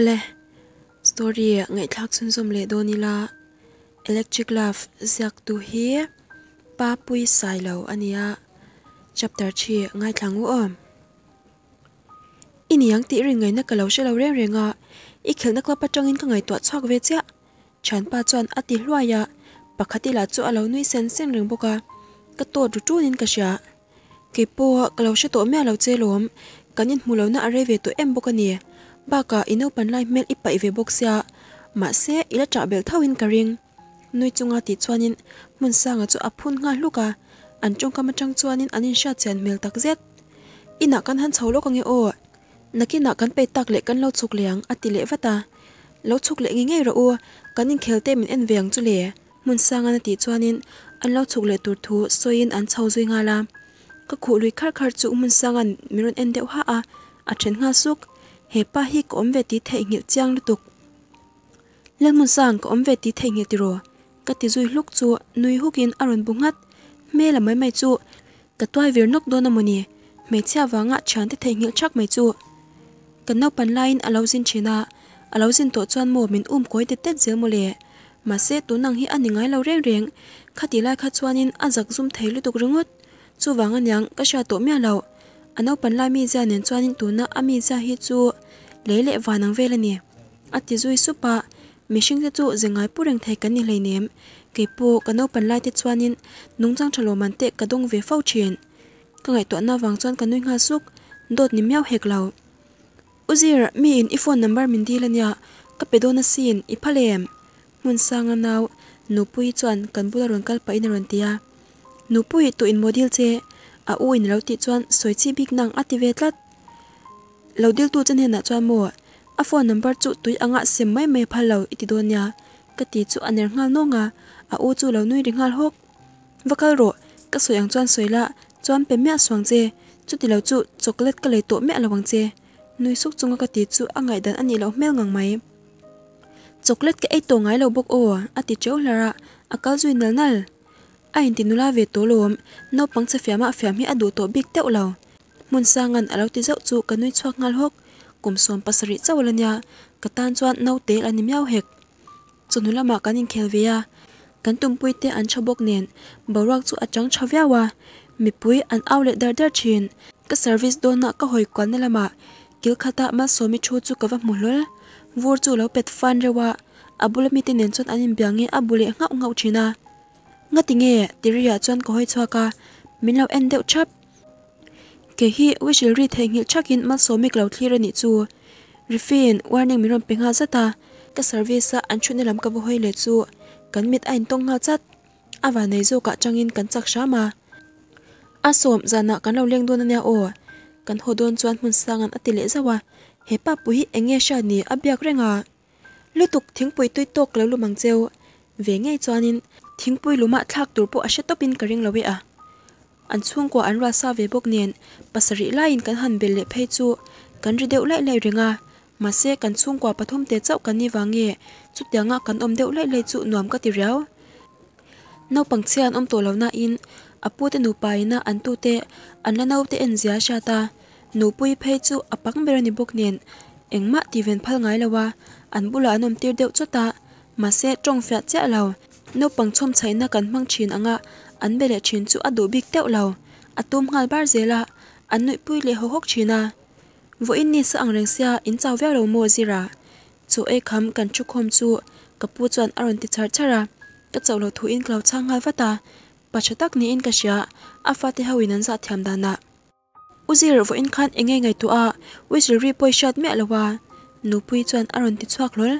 Ole, story ngày thak xuân som le do ni la. Electric Love ziak tu hi pa pui sai lo ania. Chapter 3 ngày thang u om. Ini yang ti ring ngay na kalau she lo reng renga. Ikhil na kla patang in ka ngay tuat chak ve ti Chan ya chuan ati hluaya. Pakati la chu lâu nui sen sen rừng boka. Ka to du chu nin ka sha. Ke po kalau she to me alo che lom. Kanin mu lo na are ve to em boka ni baka ino lai mail ipai ve boxia ma se ila cha bel thawin karing nui chunga ti chuanin mun sanga chu aphun nga luka an chung kama chang chuanin anin sha chen mel tak zet ina kan han chholo kange o nakina căn pe tak lệ kan lo chuk liang ta lâu vata lệ chuk le ngi ngei căn in khéo tay mình ăn veng chú lệ mun sanga na ti chuanin an lâu chuk lệ tuột thu soin an chho zui nga la các khu lui khát khát chu mun sanga mirun en deuh ha a ăn chén nga suk pa hi ko om ve ti thei ngil chiang lutuk leng mun san ko om ve ti thei ngil ti ro ka ti zui luk chu nui hukin aron bungat me la mai mai chu ka toai vir nok do na moni me chia wanga chan ti thei ngil chak mai chu ka nau pan lain alo à china alo jin tổ chuan mùa mình um cối để tết zel mùa lẻ mà sẽ tu năng hi anh ngay lâu rèn rèn các tỷ lai các chuan in ăn giặc zoom thấy lúc tục rung ngất chu vàng anh yang các cha tổ mẹ lâu anh ông bắn lai mi ra nên chuan in tu na ami ra hi chu lấy lệ và nắng về là nè à thì duy số ba mình sinh ra chỗ dừng ngái bút đằng thầy cái này lấy ném cái bộ cái nấu bẩn lại thì xoan in núng răng trả lồ màn tệ cả đông về phao triển cái ngày tuần nào vàng xoan cái nuôi ngà xúc đột nín mèo hẹt lầu uzir mi in ifon number min di lanya ka pedona sin ipalem mun sanga naw nupui chuan kan bula ron kalpa in ron tia nupui to in modil che a à u in lo ti chuan soichi big nang ative tlat lo dil tu chân chen hena chuan mo a phone number chu tui anga sem mai me phalo iti donya kati chu aner ngal no nga a u chu lo nui cái hok vakal ro ka soyang chuan soila chuan pe me aswang che chu thì lo trụ chocolate cái lấy tổ mẹ là le to nuôi xúc che cái suk chunga anh chu angai anh ani lo mel ngang máy, chocolate cái ấy tổ ka ei to ngai lo bok o ati cheu lara akal zui nal nal ain tinula ve to lom no pang che fiama fiam hi adu tổ big teu lo munsa ngan alo ti zau chu kanui chuak ngal hok kumsom pasari chawlanya katan chuan note lani miau hek chunulama kanin khelvia kan tumpui te an chobok nen borak chu atang chawiawa mipui an awle dar dar chin ka service do na ka hoi kwan lama kil khata ma somi chu chu kawa mulol vur chu lo pet fan rewa abula mi tinen chon anin biangi abule ngau ngau china ngatinge tiria chon ko hoi chwaka minlo en deu chap ke hi wishil ri thei ngil chakin man so mi klo thlir ani chu rifin warning miron pinga zata ka service an chune lam ka bohoi le chu kan mit ain tong nga chat awa nei zo ka changin kan chak shama asom zana kan lo leng don ania o kan hodon chuan hun sangan atile zawa hepa puhi enge sha ni abyak renga lutuk thingpui tui tok lo lumang cheu ve nge chuanin thingpui luma thlak tur po asha topin karing lowe a an chung ko an ra sa ve bok nen pasari lain kan han bel le phei chu kan ri deuh lai lai renga ma se kan chung ko pathum te chau kan ni wange chu tianga kan om deuh lai lai chu nuam ka ti riao no pangchian om to launa in apu te nu paina an tu te an la nau te en zia sha ta nu pui phei chu apak ber ni bok nen engma ti ven phal ngai lawa an bula anom tir deuh chota ma se tong fiat cha lo no pangchom chaina kan mang thin anga an bele thin chu a do bik teuh lo atum ngal bar lạ an noi pui le ho hok china vo in ni sa ang reng sia in chaw đầu mùa mo zira chu e kham kan chu khom chu kapu chuan aron ti char chara các chaw lâu thu in klau chang ngal vata pachatak ni in ka sia a fate hawin an za thiam dana uzir vo in khan enge ngay tu a wizil ri poi shat me lawa nu pui chuan aron ti chuak lol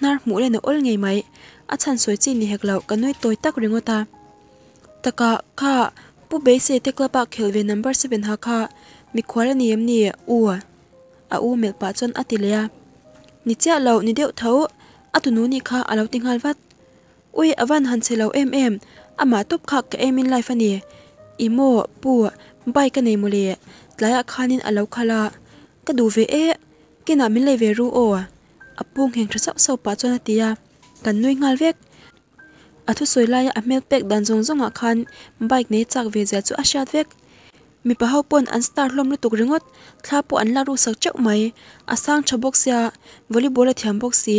nar mu le na ol ngei mai a chan soi chi ni hek lo kanoi toi tak ringota taka kha pu be se te club number 7 ha kha mi khwara niyam ni u a u mel pa chon atileya ni cha lo ni deu tho atunu ni kha alo ting hal wat ui avan han chelo em em ama top khak ke em in life ani imo pu bai ka nei mule tlaya khanin alo khala ka ve e kina min ve ru o apung heng thasa sau pa chon atia kan nui ngal vek a thu soi lai a mel pek dan zong zong a khan bike ne chak ve ja chu a vek mi pa hau pon an star hlom lu tuk ringot thla po an la ru sak chak mai a sang tha box ya volleyball a thiam box si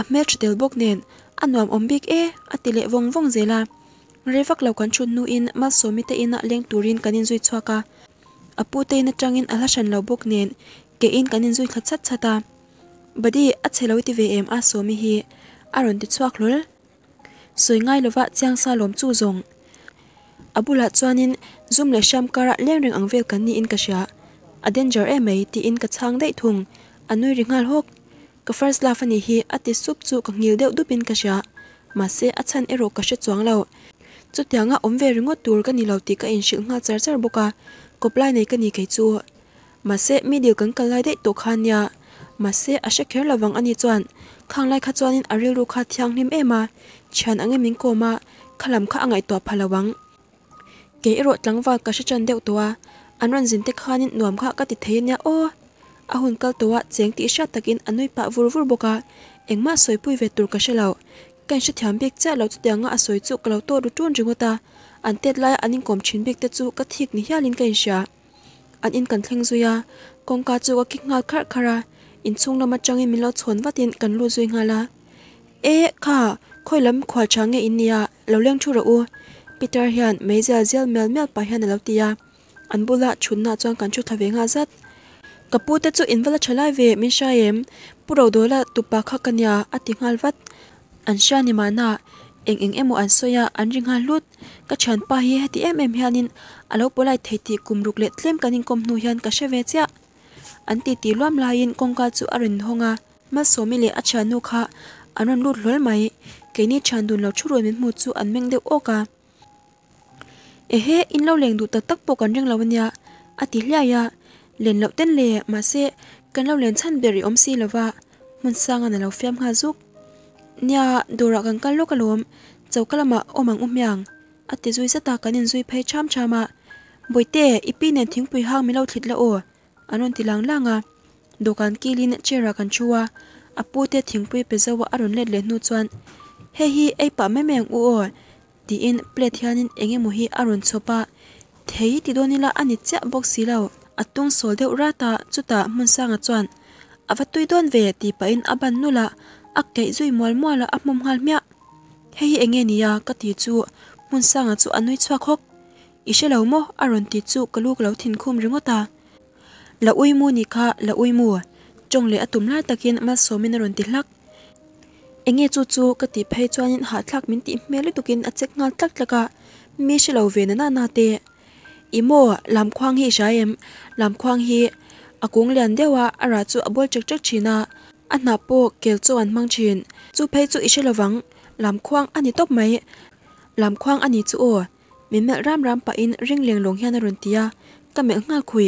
a mel tel bok nen anuam big e atile vong vong zela revak lo kan chun nu in ma so mi te in a leng turin kanin zui chwaka apu te na tangin ala shan lo bok nen ke in kanin zui khat chat chata badi a chelo ti ve em a so mi hi aron ti chwak lol soi ngai lova chiang sa lom chu zong abula chuanin zum le sham kara leng reng ang vel kan ni in ka sha a danger em ấy thì in ka chang dei thung anui ringal hok ka first la fani hi ati sup chu ka ngil deuh dupin ka sha mà se a chan ero ka lâu, chuang lo chu tianga về ve ringo tur ka ni lâu thì ka in shil nga char char boka koplai nei ka ni ke chu mà se mi dil kan kalai dei to khan ya ma se a she kher lawang ani chuan khanglai kha chuanin aril ru kha thiang em à chan ang ning ko ma khalam kha angai to phalawang ke ro tlangwa ka sa chan deu towa anran jin te khanin nuam kha ka ti thein o a hun kal towa cheng ti sha takin anui pa vur vur boka engma soipui ve tur ka shelao kan shi thiam bik cha lo chutiang a soi chu kalo to ru tun ringota an tet lai anin kom chin bik te chu ka thik ni hialin kan sha an in kan thleng zuya kongka chu ka ki ngal khar khara in chung lama changi milo chhon watin kan lu zui ngala e kha khoi lam khwal chang nge india lo leng chu ra u peter hian meja zel mel mel pa hian lo tia anbula chun na chang kan chu thave nga zat kapu te chu invala chalai ve min sha yem puro do la tu pa kha kanya ati ngal vat an sha ni ma na eng eng emo an soya an ring lut ka chan pa hi hati em em hianin alo polai theiti kumruk le tlem kanin kom nu hian ka sheve chya an ti ti luam lai lain kongka chu arin honga ma somi le achanu kha anan lut lol mai cái keini chandun rồi mình một min mu mình đều meng deuh oka ehe in lo leng du ta tak po kan reng lo à ati lia ya len lo ten le ma se kan lo len chan beri om si lova mun sanga na lo fiam ha zuk nya dora kan kan lo ôm chau ôm omang à um ati zui sa ta kanin zui phai cham chama boite ipi ne thingpui hang mi lo thlit la o anon tilang langa dokan kilin chera kan chuwa apute thingpui pezawa aron let le nu chuan he hi ei pa me meng u or ti in plate hianin enge mu hi a rawn chopa thei ti donila ani cha box si lo atung sol deuh rata chuta mun sanga chuan avatui don ve ti pa in aban nula akke zui mol mola apmom hal mya hei enge niya ka ti chu mun sanga chu anui chwa khok ishe lo mo aron ti chu kaluk lo thin khum ringota la uimu ni kha la uimu chong le atum la takin ma somin ron ti hlak e ngaay zu zuu kati pay zua nyan haa tlaq min ti ime le tukin atsik ngaal tlaq laka mi shi lau we nanaa te i mo laam kwaang hi shaa im laam kwaang hi a kuung liaandewa a ra zuu abol chak chak chi na a naa po keel zuu an maang chin zuu pay zuu i shi lau wang laam kwaang a ni tok may laam kwaang a ni zuu mi ram ram pa in ring liang long hia na ruan ka mi ngaa kui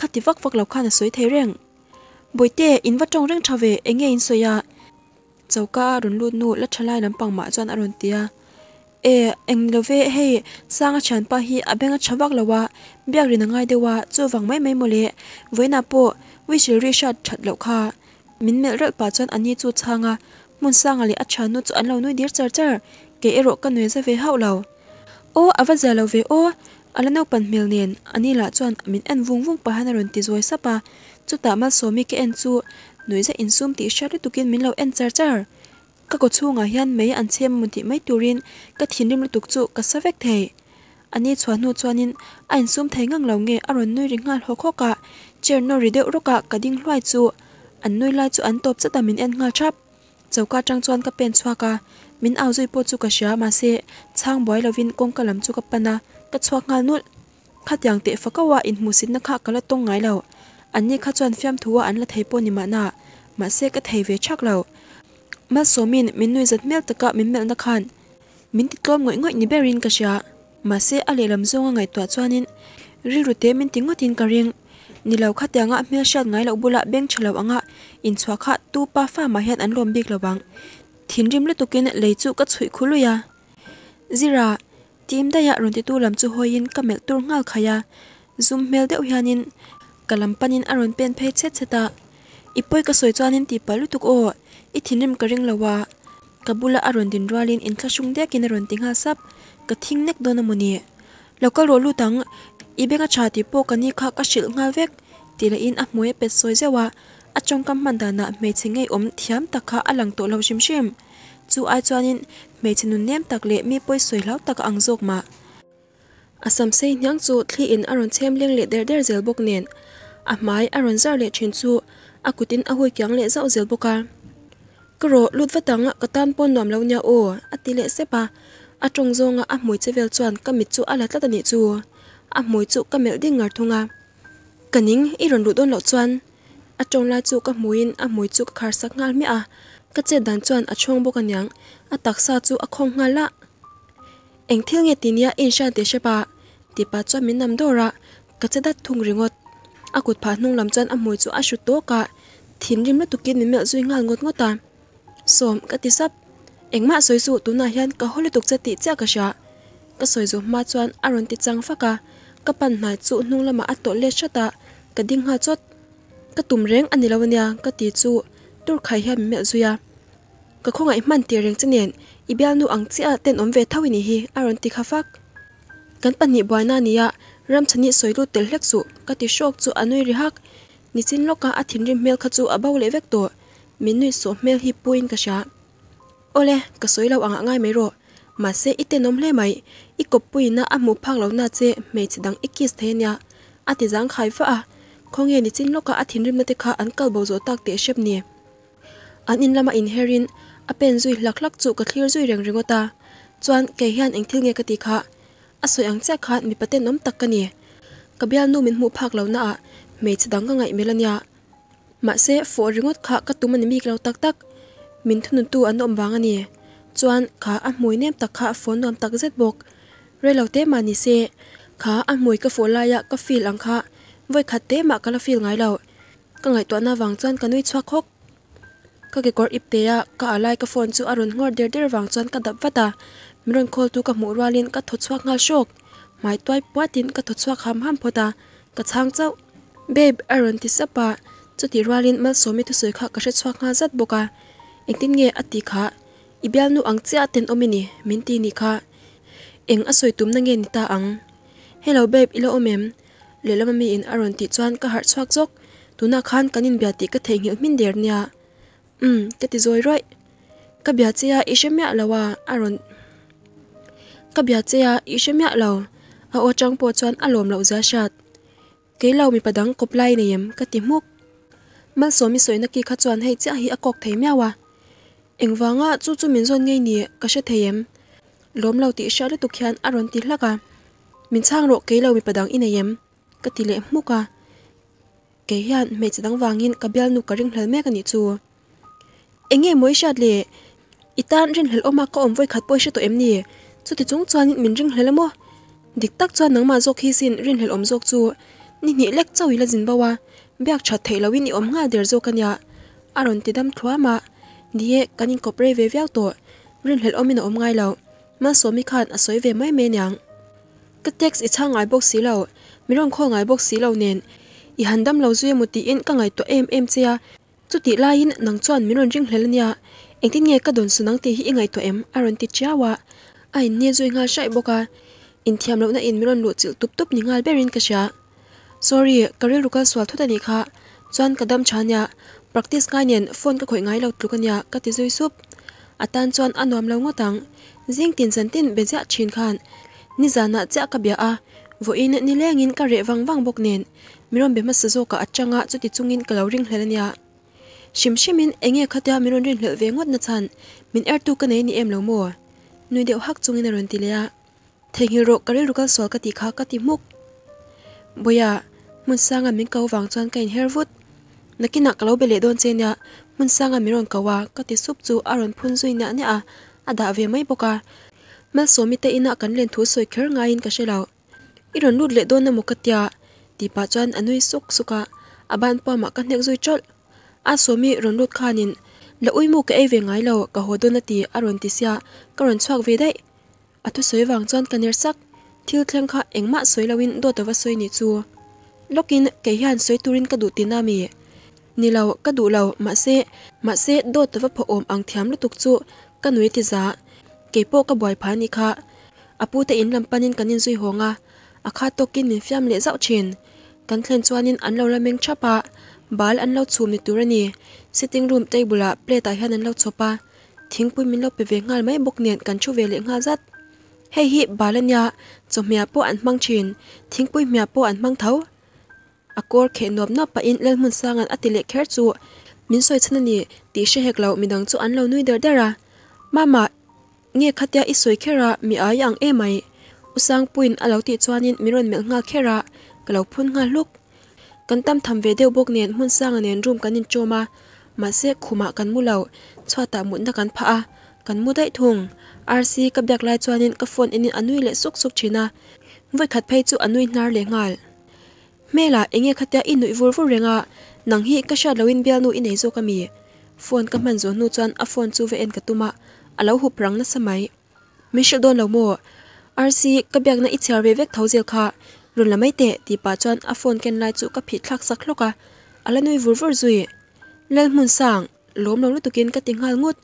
kati wak wak lau kaa na suay thay ring boi in wat rong ring chaway e in suay ya chawka run lut nu la thalai bằng ma cho anh tia e eng love he sang chan pa hi ngay chawak lawa biak vắng ngai dewa mồi wang mai mai mole voina po wi shil ri shat that lo kha min mel rel pa chuan ani chu changa mun sanga li acha nu chu an lo nu dir char char ke ero lâu. ô za vẫn giờ lo o awaza lo ve o alano pan anh nen ani cho anh mình en vung vung pa hanaron ti zoi sapa tạm ta mal mi cái anh chu nui za in sum ti shar tu kin min lo en char char ka ko chunga hian mei an chem mun ti mai turin ka thinrim các tuk chu thể, anh the ani chhuanu chuanin a anh sum thấy ngang lo nge aron nui ring ngal hokho ka cher no ri rốt cả ka đinh hlwai trụ, anh nui lai chu an top chata min en ngal thap chauka tang chuan ka pen chhuaka cả min au zui po chu ka sha ma se chang boy lovin kong kalam chu ka pana ka chhuak ngal nul khatyang te fakawa in musin na kha là tung ngai lo anh như khát chọn phim thua anh là thấy bồn như mà nọ mà sẽ có thấy về chắc lâu mà số mình mình nuôi giật mèo tất cả mình mèo đặc hẳn mình thích con ngồi ngồi như berin cả chưa mà sẽ ở lại làm dung ngày tuổi cho nên rồi thế mình tính ngồi tin cả riêng lâu khát tiếng ngã mèo sát ngay lâu bù lạ bên chờ lâu ngã in xóa khát tu pa pha mà hiện anh lom biết lâu bằng thiên rim lấy tụ kiến lấy chu cắt sụi khu lui zira à. team đây ạ dạ rồi thì tu làm chu hoi in cả mèo tu ngal khaya zoom mèo đeo hianin kalam panin aron pen phe che che ta ipoi ka soi chuanin ti palu tuk o i thinem ka ring lawa kabula aron din ralin in thlasung de kin aron tinga sap ka thingnek dona muni local rolu tang ibenga chati po kani kha ka shil nga vek tila in a moye pet soi zewa a chong kam manda na me chengei om thiam takha alang to lo shim shim chu ai chuanin me chenun nem tak le mi poi soi lau tak ang jok ma asam sei nyang chu thli in aron chem leng le der der zel bok nen a mai a ron zar le thin chu a kutin a hui kyang le zau zel boka kro lut watang ka tan pon nom lo nya o ati le sepa a tong zonga a mui chevel chuan kamit chu ala tlat ani chu a mui chu kamel ding ngar thunga kaning i ron lu don lo chuan a tong la chu ka muin a mui chu khar sak ngal mi a ka che dan chuan a chhong bok anyang a taksa chu a khong ngala eng thil nge tinia in shan te shepa tipa chuan min nam ra, ka che dat thung ringot a cụt phá nung làm chân a mùi chỗ a sụt tố cả thiên rim lát tụ kín nếm mẹo duy ngàn ngột ngót tàn xóm các tí sắp ánh mạ soi dụ tú nà hian cả hô lê tục chất tị chá cả xa cả soi dụ ma chuan a rôn tị trăng phá cả cả bàn nà trụ nung lama a tổ lê sát tạ cả đinh hoa chốt cả tùm reng anh lâu nha cả tí trụ tụ khai hiên mẹo duy à cả không ngại mặn tì reng chân nền ibial nu ang chia tên ôm về thâu hi a rôn tị khá phác cắn bàn nhị bói na à ram chani soiru tel hlek chu shok chu anui ri hak ni chin mel kha chu le vek min nui so mel hi puin ka ole ka soilo ang angai me ro ma se ite nom le mai i ko amu na dang ikis nya ati khai ka an kal tak te in apen zui lak lak zui ringota ke hian nge ka อาศัยอังเจ้าขาดมีประเด็นน้ำตักกันเนี่ยกบียนูมินหูพักเหล่าน้าเมย์จะดังก็ไงเมลันยามาเซฟอริงดขากระตุ้มันมีเราตักตัก มินทุนตัวอันอมบางันเนี่ยจวนขาอันมวยเนี่ยตักขาฝนน้ำตักเจ็ดบกเรื่อเราเตมานิเซขาอันมวยก็ฝนลายะก็ฟีลังขาไว้ขัดเตมากรละฟีลไงเราก็ไงตัวหน้าวางจวนกันด้วยชวักคกก็เกกอดอิปเตยก็อะไรก็ฝนจู่อรุณงอดเดือดเดือดวางจวนกันดับวัตตา mren khol tu ka mu ralin ka thochuak ngal shok mai toy patin ka thochuak ham ham phoda ka chang chau beb aron ti sapa chuti ralin mal somi thu soi kha ka she chuak nga zat boka etin nge ati kha ibyal nu ang chea ten omini min ni kha eng a soi tum na nge ni ta ang hello beb ilo omem le lama mi in aron ti chuan ka har chuak jok tu khan kanin bia ka thengil min der nia um mm, ke ti zoi roi ka bia chea ishemya lawa aron các bia chia ý sẽ mẹ lầu à trong bộ chuan à lồm lậu giá sạt cái lầu mình bà đắng cộp lai này em các tìm múc mang số mi soi naki khát chuan hay chia hi à cọc thấy mẹ wa anh vắng à chú chú mình rồi ngay nè các sẽ thấy em lồm lậu tí sẽ lấy tục hian à rón tí lắc à mình sang rộ cái lầu mình bà đắng in này em các tỷ lệ múc à cái hiện mẹ chỉ đang vàng in các bia nụ cả rừng hell mẹ cái nị chua anh nghe mỗi sạt lệ tan rừng hell ôm mà có ôm với khát bôi sẽ tụi em nè cho thì chúng chuan mình riêng lắm ô, ring hle mo dik tak chuan nang ma zok hi sin rin hel om zok chu ni ni lek chawi la jin bawa biak that thei lawin ni om nga der zok ania aron ti dam thua ma die kanin về ve viau riêng rin hel omin om ngay lâu, mà số mi khan asoi về mấy me nyang cái text i chang ai box si lo mi rong kho ngai box si lo nen đâm lâu lo một muti in ka ngai to em em chia chu ti lain nang chuan mi ron anh tin nghe nge đồn don nắng ti hi ngày to em aron ti chiawa ai nia zui nga bốc boka in thiam lo na in miron lu chil tup tup những ngal berin ka sha sorry karil ruka swal thota ni kha chuan kadam chhanya practice ka nen phone ngay khoi ngai lo tlukanya ka ti zui sup atan à chuan anom lo ngotang jing tin san tin beja chin khan ni zana cha ka bia a vo in ni lengin ka re wang wang bok nen miron be mas zo ka achanga à chu ti chungin ka lo ring hlelania shimshimin enge khatya miron ring hlel ve ngot na chan min er tu ka nei ni em lo mo hiệu nui deuh hak chungin a ron tilea thengil ro karil rukal sol ka ti kha ka ti muk boya mun sanga min kau wang chuan kain hervut nakina kalo bele don chenya mun sanga miron kawa ka ti sup chu aron phun duy zuina ne đã về mấy mai boka mà số mi te ina kan lên thu sôi kher ngay in cái sẹo, rồi ka shelaw iron lut le don na mukatya anh nuôi súc súc à, à aban pa ma ka hnek duy chol à số mi ron lut khanin la ui mu ka e ve ngai lo ka ho dona ti aron ti sia ka ron chak ve dai atu soi wang chon ka ner sak thil thleng kha engma soi lawin do tawa soi ni chu lokin ke hian soi turin ka du ti na mi ni lo ka du lo ma se ma se do tawa pho om ang thiam lu tuk chu ka nui ti za ke po ka boy pha ni kha apu te in lam panin kanin zui honga akha à tokin min fiam le zau chin kan thlen chuanin an lo lameng chapa à. บาลอันเล่าชูมในตัวนี้เซตติ้งรูมใจบุลาเปลตาเฮนันเล่าชอบปะทิ้งปุ้ยมินเล่าไปเวงงานไม่บกเนียนกันช่วเวยงหานจัดเฮฮิบาลันยาจอมยาโปอันมังชินทิ้งปุ้ยมียาโปอันมังเทาอกอร์เขนนบนับปะอินเล่มุนสร้างันอติเลเคร์จูมินซอยชนนี้ตีเชเฮกเล่ามีดังจูอันเล่านุยเดอร์เดระมามาเงี้ยขัดยาอิสวยแคระมีอายังเอไมมอุสังปุ้ยอันเล่าตีจวนินมิรันเมืองงาแคระกล่าวพูนงาลุก kan tâm thầm về điều bawk nền hôn sang nền nen room kan in chawma mase khuma kan mu lo chhuata mutna đã pha a kan mu đại thùng rc ka biak lai chuanin ka phone inin anui le suk suk china voi khat phei chu anui hnar le ngal mela enge khatia in nui vur vur renga nang hi ka sha loin bial nu inei zo kami phone ka man zo nu chuan a phone chu ve en ka lâu alo hup rang na samai michel don lo mo rc đặc ka ít na ichhar ve vek thozil kha run lamai te ti pa chuan a phone ken lai chu ka phit thlak sak hloka ala noi vur vur zui lel mun sang lom lo tukin ka tingal ngut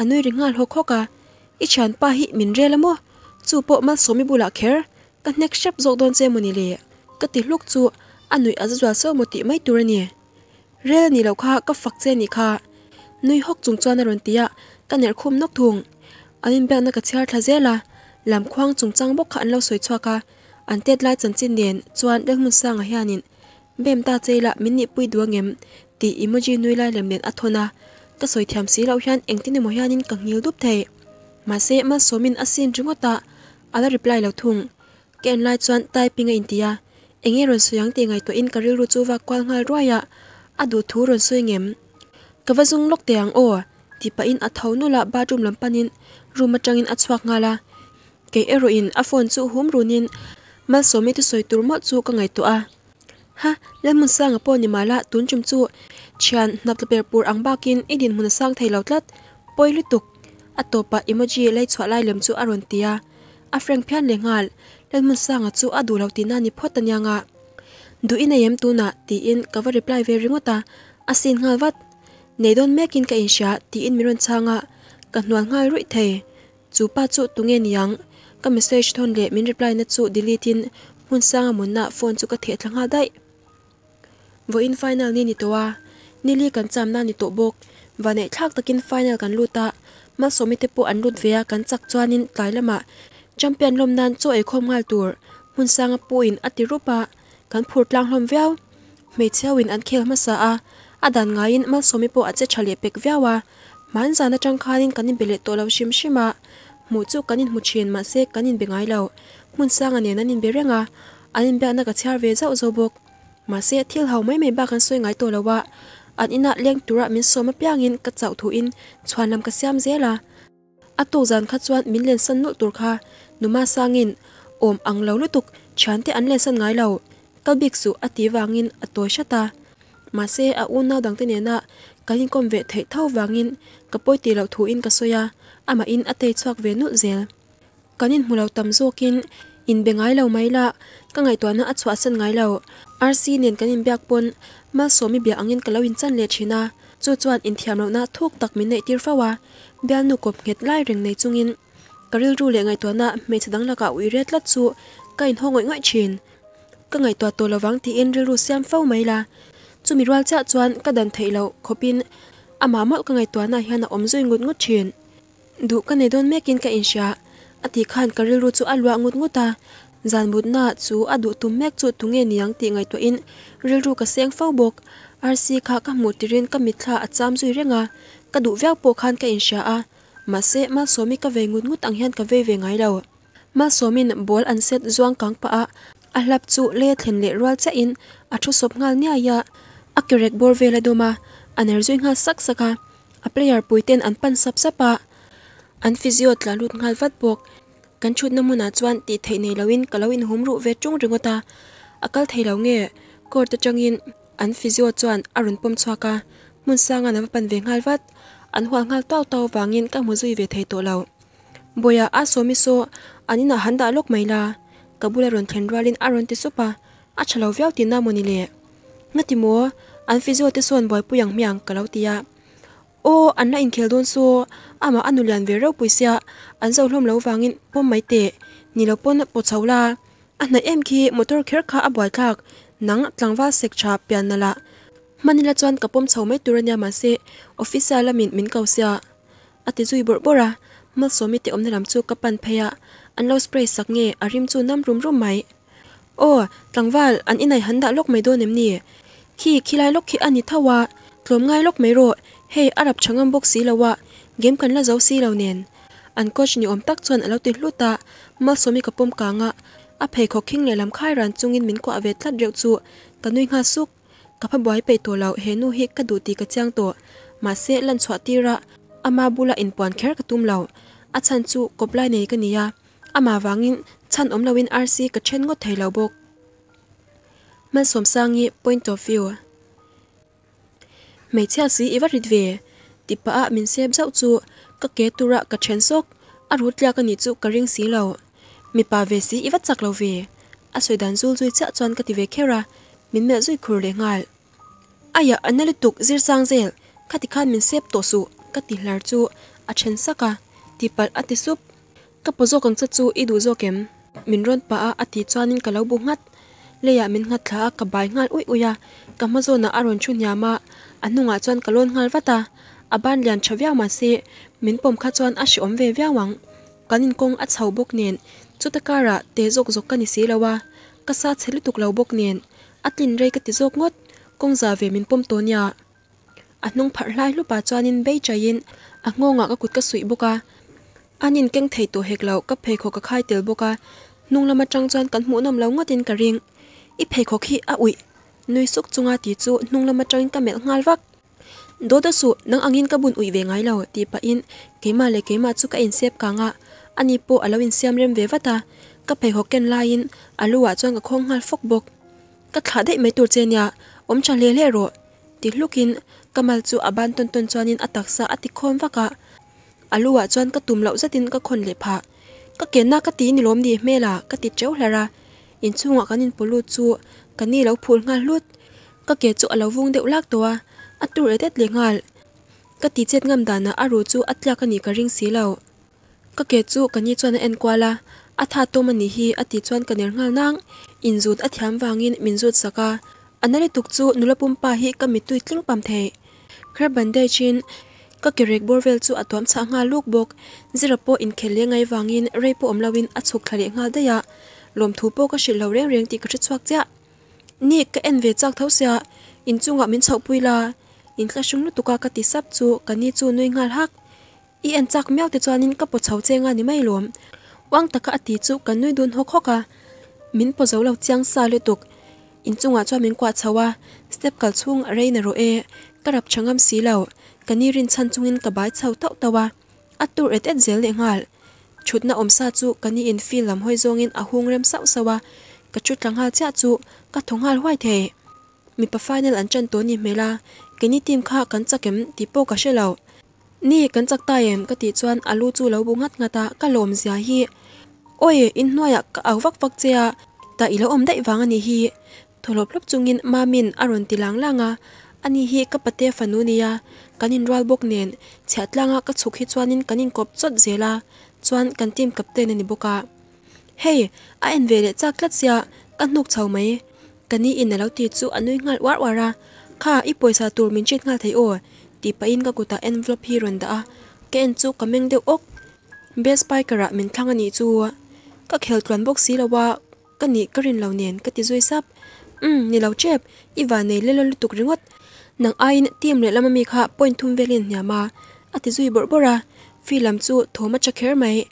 anoi ringal hok hoka i chan pa hi min relamo chu po mal somi bula kher ka nek shep zok don che muni le ka ti hluk chu anui azwa so moti mai turani rel ni lo kha ka fak che ni kha nui hok chung chuan ron tia ka ner khum nok thung anin bek na ka chhiar thla zela lam khuang chung chang bok kha an lo soi chwa ka an tiết lai chan chin len chuan deng mun sang a hianin bem ta cheila min ni pui duang em ti emoji nui lai lem len a thona ta soi thiam si lo hian engtin ni mo hianin kang ngil dup thei ma se ma somin ta, ringota ala reply lo thung ken lai chuan typing a intia enge ron suyang te ngai to in karil ru chu wa kwal ngal roya adu thu ron suingem kawazung lok te ang o tipa in a mặt trăng bathroom lampanin room atangin achhuak ngala ke eroin a phone chu hum runin ma so me to soy turmo tsu ka ngay to a. Hah, lal monsa nga po ni ma tun chum tsu chan nabla per pur ang ba kin ik din huna sang thay tlat poi lu tuk ato pa emoji e lai chwa lai lam tsu a ronti a frang le a du ni nga. Du yem tu na ti in reply ta ne don me kin ka in sha ti in ka ruit pa yang ka message ton le min reply na tsu dilitin mun sa nga mun na fuan tsu ka the thlanga dai Vo in final ni nito wa, nili kan tsam na nito bok, va na ikhlaq dakin final kan luta, mal somi te po an luta via kan cak tsuwa nin tai lama, champion lom nan cho e kom nga ldur, mun sa nga po in ati rupa, kan purt lang lom vyaaw, may tseawin an keel ma sa a, a dan nga in mal somi po atse chale pek vyaaw a, ma nza na chan ka lin kan imbele to law shim shima, mu chu kanin mu chen ma se kanin bengai lo mun sang ane nan in berenga anin be anaka char ve zau zo bok ma se thil hau mai mai ba kan soi ngai to lawa an ina leng tura min so ma pyangin ka chau thu in chhuan lam ka siam zela ato zan kha chuan min len san nol tur kha numa sangin om ang lo lutuk chante an len san ngai lo kalbik su ati wangin ato shata ma se a un na dang te ne na kanin kom ve thei thau wangin ka poi ti lậu thu in ka soya ama in ate chuak ve nu zel kanin hulo tam zokin in be ngai lo mai la ka ngai to na achwa sân ngai lo rc nen kanin byak pon ma somi bia angin kalo in chan le thina cho chuan in thiam lo na thuk tak min nei tir fawa bel nụ cột nget lai reng nei chungin karil ru le ngai to na me chadang laka ui ret lat chu ka in ngoại ngai chin ka ngai to to lo wang ti in ru xem fau mai lạ, cho mi ral cha chuan ka đàn thầy lo khopin amamal ka ngai tuana hiana omzoi ngut ngut chin du ka ne don mekin ka insha ati khan ka rilru chu alwa ngut nguta zan but na chu adu tu mek chu tunge niang ti ngai to in rilru ka seng fau bok rc ka mutirin ka mitha acham renga ka du vyak po khan ka insha a ma se ma somi ka ve ngut ngut ang hian ka ve ve ngai lo ma somin bol an zuang kang pa a a le thlen le rual cha in a sop ngal nia ya akirek bor vela do ma aner zui nga sak saka a player pui ten an pan sap sapa an physio tla lut ngal vat bok kan chut na muna chuan ti thei nei lawin kalawin humru ve chung ringota akal thei law nge kor ta changin an physio chuan arun pom chhuaka mun sa nga na pan ve ngal vat an hwa ngal taw taw wangin ka mu zui ve thei to law boya a so mi so anina handa lok maila kabula ron thenralin aron ti supa a chalo vyaw ti na ngati mo อันฟิโซติส่วนบอยปุยังมียงกล่าวตียโอ้อันนั่าอินเคลดอนโซอามาอันุญาตเวรเอาปุยเสีย อันเจ้าลมเล้าฟังอินปมไม่เตะนี่เราป้อนปวดเสาละอันนั้นเอ็มคีมอเตอร์เคิร์คาอับไว้คักนังกลางว่าเซ็กชาเปียนนั่นละมันนี่ละจวนกับป้อมเสาไม่ตุรนยามาเซออฟฟิเซียลมินมินเกาเสียอัติจุยบุรบอระมันสมิติอมในลำจูกับปันเพียอันเราสเปรย์สักเงออาริมจูน้ำรุมรุ่มไหมโอ้ตัางว่าอันอินไหหันดะลกไม่โดนเอ็มนี่ khi khi lai lok khi ani thawa tlom ngai lok mai ro hei arab changam bok si lawa game kan la zo si lo nen an coach ni ở tak chon lút tin luta số mi ka pom cá ngạ. a phei khó khing le làm khai yên ran quả về ko rượu tlat ta nuôi kanui súc. suk ka bói boy tổ to law henu hi cả đủ tí cả trang tổ, mà sẽ lần chwa tí ra ama bula in pon kher ka tum law a chan chu koplai nei mà niya ama chăn chan om lawin rc ka chân ngot thei law bok มันสวมสร้างงี้ point of view ไม่เชื่อสีอีวัดริดเวติปะอามินเสียบเจ้าจูก็เกตุระกับเชนซกอารุดยากันนิจูกระริงสีเหล่ามีปาเวสีอีวัดจักเราเวอาสวยดันจูจุยเจ้าจวนกติเวเคระมินเมื่อจุยคุรเลงาลอายะอันนั้นตุกจีรซางเซลคติขันมินเสียบตัวสูกติหลาจูอาเชนซกะติปัลอติซุปกับปโจกังจัจูอีดูโจเกมมินรอนปะอาอติจวนินกะเลาบุงัด leya min nga thla ka bai ngal ui uya kama zona aron chu nyama anunga chuan kalon ngal wata aban lian chawia ma se min pom kha chuan ashi om ve viawang kanin kong a chhau bok nen chutakara te jok jok kani si lawa kasa chheli tuk lo bok nen atin rei ka ti jok ngot kong za ve min pom tonya anung phar lai lu pa chuanin bei chain angonga ka kut ka sui boka anin keng thei to hek lo ka phe kho ka khai tel boka nung lama tang chuan kan hmu nom lo ngatin ka ring i phei kho khi a ui nui suk chunga ti chu nung lama tawin ka mel ngal wak do da su nang angin ka bun ui ve ngai lo ti pa in keima le keima chu ka in sep ka nga ani po alo in siam rem ve wata ka phei ho ken la in aluwa chuan ka khong ngal fok bok ka thla dei mai tur chen ya om cha le le ro ti lukin kamal chu aban ton ton chuanin ataksa ati khom waka aluwa chuan ka tum lo zatin ka khon le pha ka kenna ka ti ni lom di hmela ka ti cheu hlara inchungah kan inpawlu chu kan ni lo phul ngal hlut ka ke chu alo vung deuh lak towa a tur etet le ngal ka ti chet ngam dana aru chu atlak ani ka ring si lo ka ke chu kan ni chuan en kwala a tha to mani hi ati chuan kaner ngal nang inzut a thiam wangin minzut saka anali tuk chu nulapum pa hi ka mitui tling pam the khra bandai chin ka kirek borvel chu atom cha nga luk bok zirapo in khelle ngai wangin reipo omlawin achuk thari nga daya lom thu po ka shil lo reng reng ti ka thri chuak cha ni ka en ve chak thau sia in chunga min chhau pui la in tla shung lu tuka ka ti sap chu ka ni chu noi ngal hak i en chak miao te chuanin ka po chhau chenga ni mai lom wang taka ati chu ka noi dun hok hoka min po zo lo chiang sa le tuk in chunga chu min kwa chawa step kal chung reina ro e karap changam si lo kani rin chan chungin ka bai chhau tau tawa atur à. et et zel le ngal chút chutna omsa chu kani in phi lam hoi zongin ahung rem sau sawa ka chu tlanga cha chu ka thonghal huai the mi pa final an chan to ni mela kini team kha kan chakem tipo ka shelo ni kan chak ta em ka ti chuan alu chu lo bungat ngata ka lom zia hi oi in noya ka awak vak chea ta ilo om dai wang ani hi tholop lop chungin mamin aron tilang langa ani hi ka pate fanunia kanin ral bok nen chhatlanga ka chukhi chuanin kanin kop chot zela chuan kan team captain ani boka hey a en vele chak tlatsia kan nuk chho mai kani in alo ti chu anui ngal war wara kha i poisa tur min chet ngal thei o ti pa in ka kuta envelope hi ron da ke en chu kameng de ok best pai kara min thang ani chu ka khel tlan box si lawa kani karin lo nen ka ti zui sap um ni lo chep i va nei le lo lutuk ringot nang ain team le lama mi kha point thum velin nya ma ati zui bor bora phi làm chu thô mà chắc mi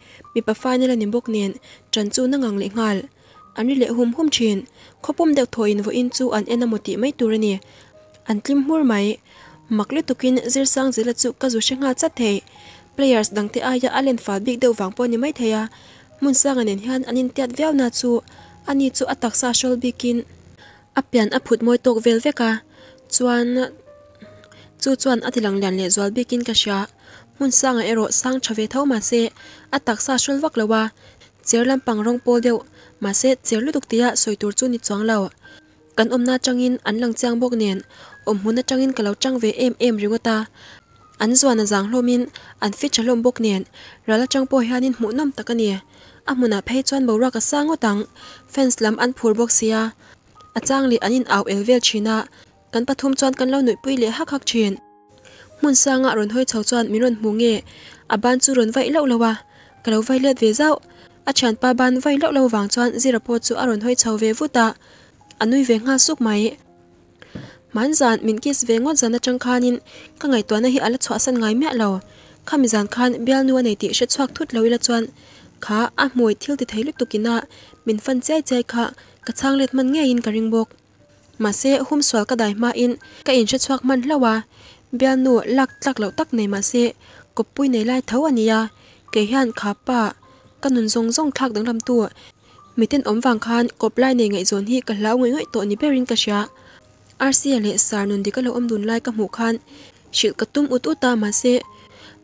pa phai nên là niềm chan nền trần chu nâng ngang lệ ngal anh đi hum hum chin, chín khó bùm đẹp in vô in chu an enamoti một tí mấy tù rồi nè anh tìm hùm mày sang dìr là chu cà dù sinh hạt chất players dang thấy aya alen anh lên phát biệt đều ni bọn như Mun thế à muốn sang anh nền hiện anh in tiết vẹo nà chu anh đi chu ạ tạc xa xô lbi kinh áp biển áp hụt môi tốt vẹo vẹo chu anh chu chu anh ạ thì lặng lẹn hun sang a ero sang chave tho ma se atak sa shul wak lawa cher lampang rong pol deu ma se cher lu duk tia soitur chu ni chang law kan omna changin an lang chang bok nen om huna changin kalau chang ve em em ringota an zuan zang hlomin an fi chalom bok nen rala chang po hianin mu nom takani amuna phei chuan bora ka sango tang fence lam an phur bok sia achang li anin aw elvel china kan pathum chuan kan lo noi pui le hak hak chin mun sa ngạ ron hơi chau chuan min ron mu nge a ban chu ron vai lo lawa cái đầu vai let về zau a chan ba ban vai lo lo wang chuan zira po chu a ron hoi chau ve vuta anui ve nga suk mai man zan min kis ve ngot zana chang khanin ka ngai to na hi ala chwa san ngai me lo khami zan khan bial nuwa nei ti she chuak thut lo ila chuan kha a mui thil ti thailip tukina min fan chai chai kha ka chang let man nge in ka ring bok ma se hum swal ka dai ma in ka in she chuak man lawa bianu lak tak lo tak nei ma se kopui nei lai tho ania ke hian kha pa kanun zong zong thak dang lam tu miten om wang khan kop lai nei ngai zon hi ka lau ngai ngai to ni berin ka sha rca le sar nun di ka lo om dun lai ka mu khan shil ka tum ut uta ma se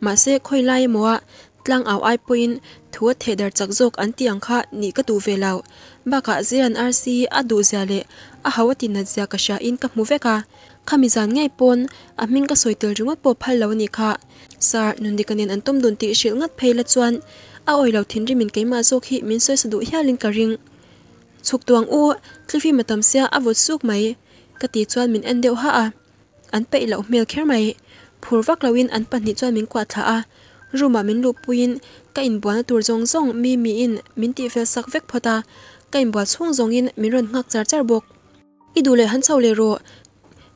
ma se khoi lai mo a tlang aw ai point thua the dar chak jok an tiang kha ni ka tu ve lau ba kha zian rc adu du zia le a hawatin na zia ka sha in ka mu ve ka khami zan ngai pon a ming ka soitel runga po phal lo ni kha sar nun di kanen an tom dun ti shil ngat phei la chuan a oi lo thin ri min keima zo khi min soi sadu hialin ka ring chuk tuang u tlifi matam sia avot suk mai ka ti chuan min en deuh ha a an pei lo mel kher mai phur vak lawin an pahnih chuan min kwa tha a ruma min lu puin ka in buana tur zong zong mi mi in min ti fel sak vek phota ka in bua chung zong in min ron ngak char char bok i du le han chau le ro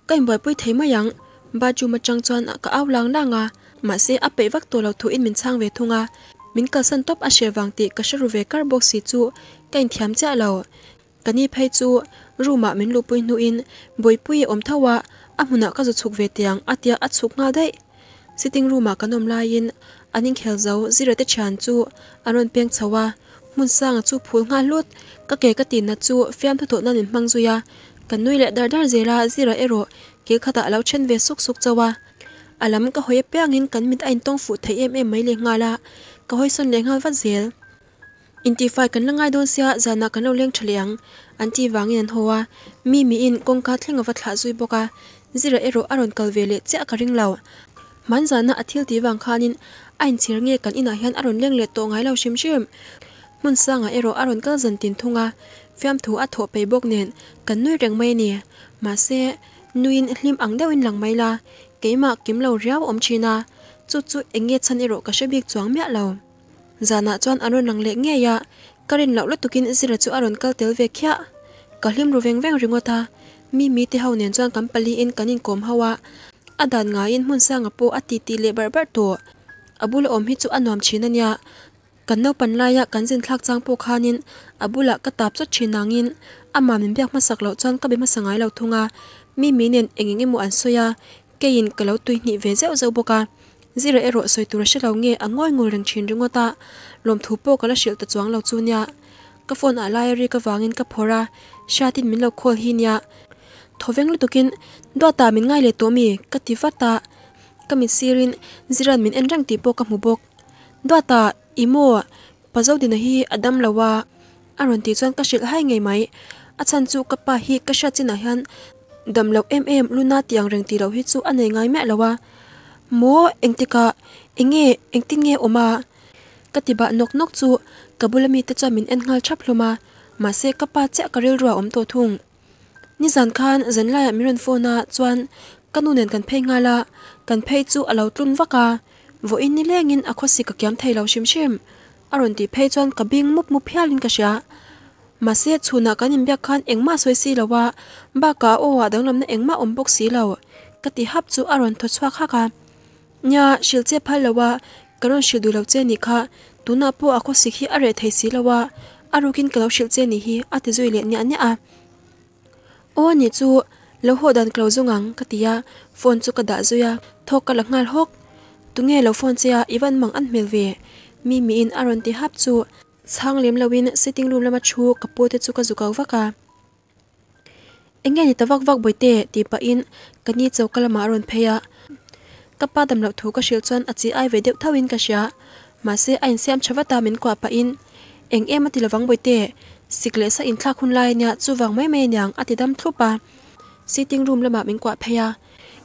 cái bởi bui thấy mà yang ba chú mà trăng chọn cả áo lăng đang à mà sẽ áp bể vắc tổ lầu thủ in mình sang về thu à mình cả sân top ashe vàng tị cả sẽ về các box xí chu cái thiam chả lầu cái ni phay chu ru mà mình lụp bui nụ in bui bui om thâu à à muốn cả rụt thuộc về tiếng atia at chụp ngay đấy sitting room mà cái nôm lai in anh aning khel zau zira te chan chu anon peng chawa mun sang chu phul nga lut ka ke ka tin na chu fiam tho na nin mang zuya nuôi kan nui le dar dar zera zira ero chân về xúc xúc cho suk à chawa alam ka bé piangin kan mình anh tong phụ thấy em em mai liền nga la ka hoi son le nga va zel intifai kan langai don sia zana kan lo leng anh anti wangin nhân hoa mi mi in kongka thlenga va thla zui boka zira à. ero à aron kalve le che ka ring lo man zana athil à ti wang khanin ain chirnge kan ina hian aron leng le to ngai lo shim shim mun sanga ero aron kal zan tin à phiam thú at thọ pe bok nen kan nui reng mai ni ma se nuin hlim ang deuin lang mây la kế kiếm keima kim lo riaw om china chu chu enge chan ero ka shebik chuang mya lo zana chuan aron lang le nge ya karin lo lo tukin zira chu aron kal tel ve khya ka hlim ru veng veng ringota mi mi te hau nen chuan kam pali in kanin kom hawa adan nga in hun bộ nga po ati lệ bờ bar bar abu abul om hi chu anom chinanya kan no pan laia kan jin thlak chang pawh khanin a bula ka tap chawt thinangin ama min biak masak lo chuan ka be ma sangai lo thunga mi mi nen engeng emu an soya kein ka lo tui hnih ve zeu zeu boka zira ero e soi tur she lo nge angoi ngol reng thin ringota lom thu po kala shil ta chuang lo chu nya ka phone a lai ri ka wangin ka phora shatin min lo khol hi nya thoveng lu tukin do ta min ngai le to mi ka ti fata ka mi sirin ziran min enrang ti po ka mu bok do ta imo pazo din hi adam lawa aron ti chuan ka hril hai ngei mai a chan chu kapa hi ka sha chin a hian dam lo em em luna tiang reng ti lo hi chu anei ngai me lawa mo engtika enge engtin nge oma katiba nok nok chu kabulami te cha min enhal chap hloma ma se kapa che karil ruwa om to thung ni zan khan zen la miron phone na chuan kanunen kan phei ngala kan phei chu alo tlun waka vô in ni lengin a khosi ka kiam thei lo shim shim aron ti phei chuan ka bing mup mu phialin ka sha ma se à chuna kan im bia khan engma soi si lowa à. ba ka o wa dang lam na engma om bok si lo ka ti hap chu aron tho chwa kha ka nya shil che phal lowa karon shil du lo che ni kha tuna po a khosi khi are thei si lowa arukin kalo shil che ni hi ati zui le ni anya a o ni chu lo ho dan klo zungang katia phone chu ka da zuya thok ka la ngal hok ตุงเงลฟอนเซียอีวันมังอันเมลเวมีมีอินอารอนติฮับจูช่างเลียมลาวินซิติงรูมละมาชูกับปูเตจูกจุกาวักกาเองเงี้ยตะวักวักบ่อยเตะตีปะอินกันยี่เจ้ากะละมาอารอนเพียกับป้าดำเหลาทูกับเชลชวนอัดจีไอเวเดียวทวินกัชยามาเสียอินเซียมชวตาเหม็นกว่าปะอินเองเอ็มมาตีลาวังบ่อยเตะสิกเลสอินคลาคุณไลเนี่ยจูวังไม่เมียนยังอธิดัมทุบปะซิติงรูมละมาเหม็นกว่าเพีย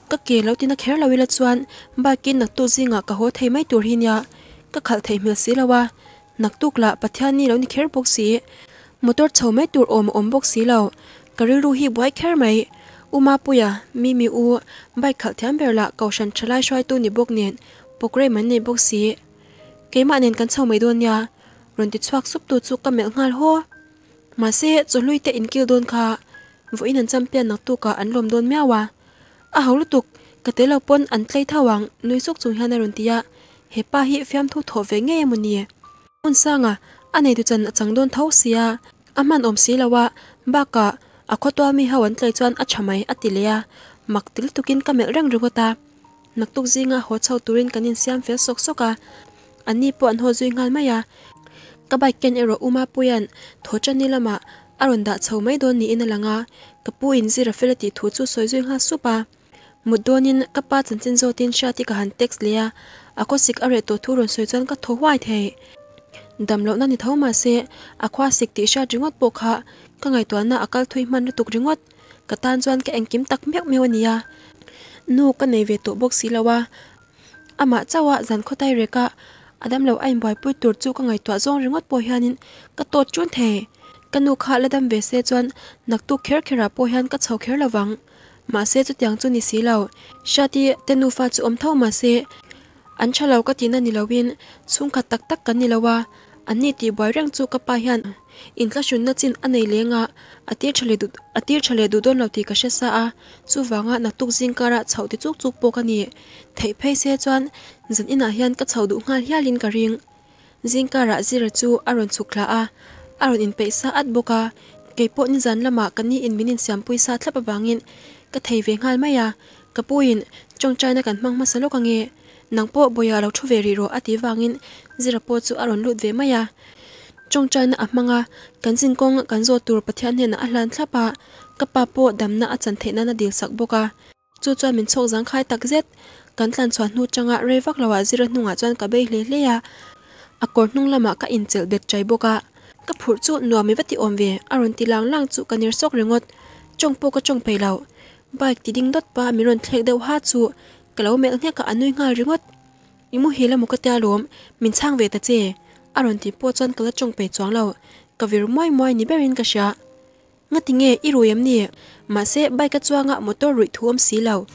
các ke lo tin a kher lo ila chuan ba kin nặc tu zinga ka ho thei mai tur hin ya ka khal thei hmel si lawa nak tuk la pathian ni lo ni kher box si motor chho mai tur om om box si lo ka ri ru hi boy kher mai uma puya mi mi u bai khal thiam ber cầu ko shan lại shwai tu ni bok nen pokre man ne bok si ke ma nen kan chho mai don ya ron ti chuak sup tu chu ka mel ngal ho mà se chu lui te in kil don kha voin an champion nặc tu cả ka an đôn don mewa a ho lutuk ka te lo pon an tlei thawang nui suk chung hian a run tia he pa hi fiam thu tho ve nge mu ni un sanga anei tu chan achang don thau sia aman om si lawa baka akhotwa mi mặc kinh hawan tlei chuan a chamai atilia maktil tukin kamel reng ringota naktuk zinga ho chau turin kanin siam fel sok soka à. ani po an ho zui ngal maya kabai à. ken ero uma puyan thochani lama aronda chhomai don ni inalanga kapu in zira felati thu chu soizui nga supa mutdonin kapa chanchin zo tin sha ti ka han text leya ako sik are to thuron soichan ka thowai the damlo na ni thoma se akwa sik ti sha ringot pokha ka ngai to na akal thui man tuk ringot ka tan chuan ka engkim tak mek mewania nu ka nei ve to box silawa ama chawa zan khotai reka adam lo ain bai pui tur chu ka ngai to zong ringot po hianin ka to chun the kanu kha ladam ve se chuan naktu kher khera po hian ka chho kher lawang mà xe chút tiếng chút ni xí lâu xa thì tên nu pha chú ôm thâu mà xe anh cha lâu có tí nà ni lâu viên, chung khát tắc tắc cắn ni lâu à anh ni tí bói răng chú cấp ba hiàn in khá xuống nà chín anh này lấy ngạ à tiết chả lệ đụt à tiết chả lệ đụt đôn lâu thì cả xe xa à chú vắng ngạ nạc tục dinh cả rạ cháu tí chút chút bố cả nì thấy phê xe choan dân in à hiàn cắt cháu đủ ngạ hià linh cả riêng dinh cả rạ gì rạ chú à rộn chú khá à à rộn in bệ xa át bố cả cái bộ nhân dân là mà cái ni in mình in xiam pui sa thắp bangin ka thei ve ngal maya ka à? puin chong chai na kan mang ma salo ka nge nang po boya lo thu ve ri ro ati wangin zira po chu aron lut ve maya chong chai na amanga kan jin kong kan zo tur pathian hena a hlan thlapa ka pa po damna a chan theina na dil sak boka chú chuan à? à? mình xong zang khai rê nung tak zet kan tlan chuan nu changa rewak lawa zira hnunga chuan ka be hle hle ya phụ hnung lama ka inchel bet chai boka ka phur chu nuami lăng omve aron tilang lang chu ngót, sok rengot chongpo ka chong peilau bike ti ding dot pa mi ron thlek deuh ha chu kalo mel hne ka anui nga ringot imu hila mu ka tia lom min chang ve ta che aron ti po chon kala chong pe chuang lo ka vir moi moi ni berin ka sha nga tinge i royam ni ma se bike ka chuanga motor ri thuam si lo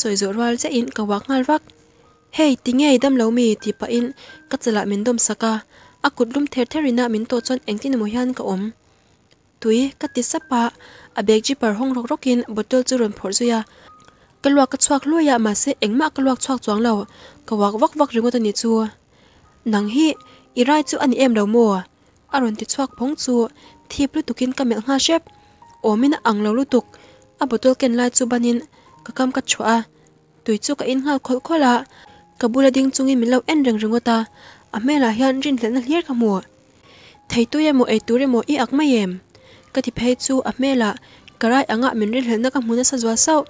soi zo ral che in ka wak ngal wak hei tinge dam lo mi ti pa in ka chala min dom saka akut lum ther therina min to chon engtin mo hian ka om tui cắt katit sapa a bag ji par hong rok rokin cái loại cái phor zuya kalwa mà sẽ ảnh ma cái loại kalwa chhuak lâu, lo ka wak wak wak ringot ani chu nang hi irai chu ani em lo à rồi ti chhuak phong thì chu thip lu tukin ka mel nga shep lâu ang lo lu tuk a bottle ken lai chu banin ka kam ka chua tui chu cái in ngal khol khola ka bula ding chungi milo en reng ringota amela hian rin hlen na hlir ka mùa, thấy tu em mo ấy tu em mo ít ak ma em chú ka thi phei chu a mela karai anga min ril helna ka muna sa zwa sau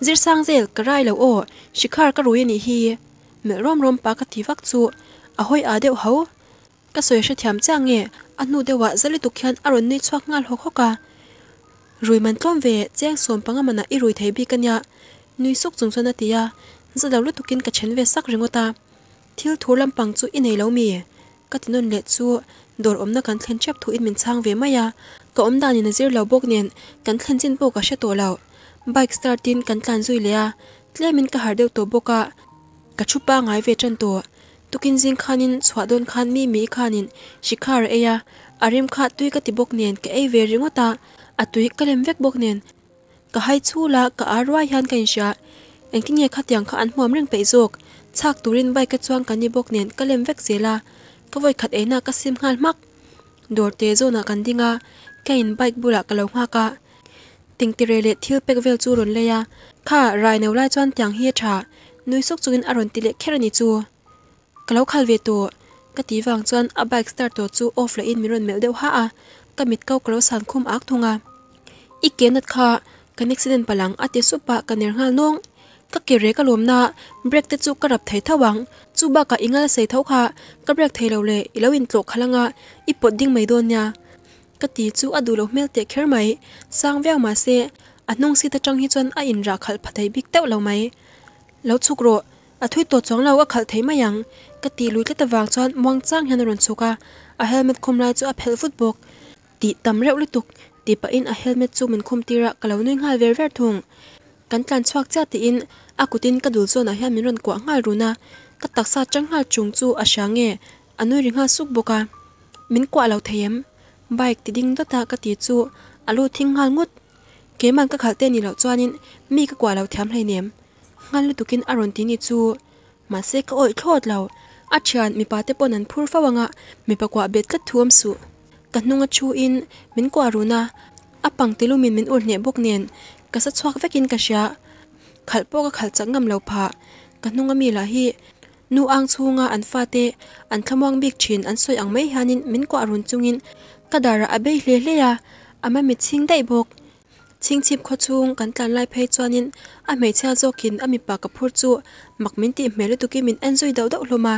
zir sang zel karai lo o shikhar ka ruini hi me rom rom pa ka thi vak chu a hoi a deu ho ka soi she thiam change a nu dewa zali tukhian aron nei chuak ngal hok hoka rui man tlom ve cheng som panga mana i rui thei bi kanya nui sok chung chana tia zadaw lu tukin ka chen ve sak ringota thil thur lampang chu inei lo mi ka chú, le chu dor omna kan thlen chep ít mình sang về ve maya ka omda ni nazir lau kan tlan jin ka shato lau. Bike star kan tlan zui lea, tle min ka hardew to boka, ka chupa ngay ve chan Tukin zin khanin, swa khan mi mi khanin, shikar ea, arim ka tui ka tibok ka ee ve ringo a tui ka vek bok Ka hai ka an ring ka voy khat ee แกินไบบุระกะเลวหักะติงติเรเลทิลเป็กเวลจูรุนเลยะข้ารายนวไลจวนเตียงเฮียชานุยสุกจุนอรณ์ติเลแครนิจูกะเลวคาลเวตัวกะตีวังจวนอับค์สตาร์ตัวจูออฟเลอินมิรุนเมลเดวฮาอะกะมิดเก้ากะเลวสันคุมอักทุงะอีกเกนัดข้ากันอีกเหนุปลังอาทิตย์สุปะกันเนื้องานนงก็เกเรก็ลมนาเบรกเตจูกระดับไทยทวังจูบากะอิงาลใส่เท่าค่ะก็เบรกไทยเราเลยแล้วอินโตกขลังอ่ะอีปดดิ้งไม่โดนยา kati ti chu adu lo mel te kher mai sang vyang ma se anung si ta chang hi chon a in ra khal phatai bik teu lo mai lo chuk ro a thui to chong lo a khal thei ma yang ka ti lui ta ta wang chon mong chang han ron chuka a helmet khum lai chu a phel football ti tam reu le tuk ti pa in a helmet chu min khum tira ka lo nei ngal ver ver thung kan tlan chuak cha ti in a kutin ka dul chon a hian min ron kwa ngal ru na ka taksa chang hal chung chu a shang e anui ringa suk boka min kwa lo theyem บกติดดิงตัวกติจูอลูทิ้งหงุดเกมันก็ขาดเต้นอีหลอกจวนินมีก็กว่าเราแถมให้เนียมงานลูกกินอรุณทีนี่จูมาเซก็อ่อยโคตรเรา อาชานมีปาเตปนันพูดฟังว่างะมีปากว่าเบ็ดกระทวมสุกันนุ่งชูอินมินกว่ารู้นะอะปังติลูมินมินอุ่นเนี่ยบุกเนียนกษัตริย์ชอบแกินกษัตริย์ขัดโป๊กขัดจังงำเราผะกันนุ่งมีละฮีนูอังชูงาอันฟาเตอันขมวังบิกชินอันสวยอังไม่ฮานินมินกว่ารุนจุงิน kada ra abe le le ya ama mi ching dai bok ching chip kho chu ng kan ta lai phe chaniin a me cha jo kin ami pa ka phur chu mak min ti me le tu ki min enjoy daw lo ma